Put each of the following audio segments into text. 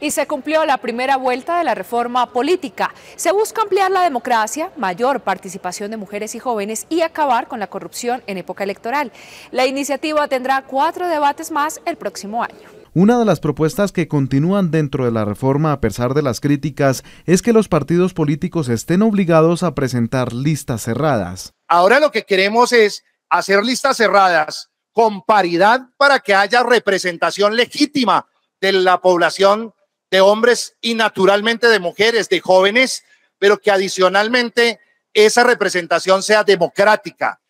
y se cumplió la primera vuelta de la reforma política. Se busca ampliar la democracia, mayor participación de mujeres y jóvenes y acabar con la corrupción en época electoral. La iniciativa tendrá cuatro debates más el próximo año. Una de las propuestas que continúan dentro de la reforma a pesar de las críticas es que los partidos políticos estén obligados a presentar listas cerradas. Ahora lo que queremos es hacer listas cerradas con paridad para que haya representación legítima de la población de hombres y naturalmente de mujeres, de jóvenes, pero que adicionalmente esa representación sea democrática.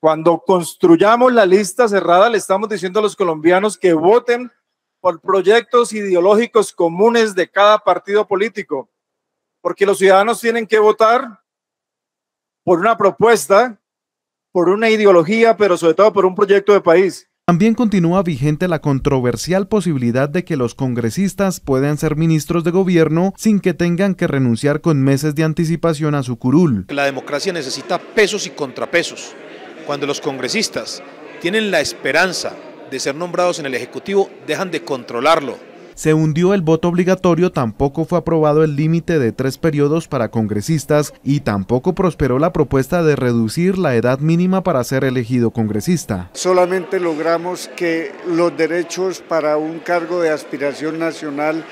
Cuando construyamos la lista cerrada, le estamos diciendo a los colombianos que voten por proyectos ideológicos comunes de cada partido político, porque los ciudadanos tienen que votar por una propuesta, por una ideología, pero sobre todo por un proyecto de país. También continúa vigente la controversial posibilidad de que los congresistas puedan ser ministros de gobierno sin que tengan que renunciar con meses de anticipación a su curul. La democracia necesita pesos y contrapesos. Cuando los congresistas tienen la esperanza de ser nombrados en el Ejecutivo, dejan de controlarlo se hundió el voto obligatorio, tampoco fue aprobado el límite de tres periodos para congresistas y tampoco prosperó la propuesta de reducir la edad mínima para ser elegido congresista. Solamente logramos que los derechos para un cargo de aspiración nacional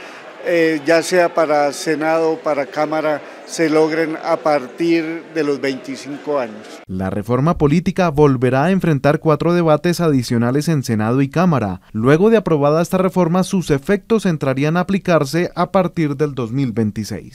eh, ya sea para Senado, para Cámara, se logren a partir de los 25 años. La reforma política volverá a enfrentar cuatro debates adicionales en Senado y Cámara. Luego de aprobada esta reforma, sus efectos entrarían a aplicarse a partir del 2026.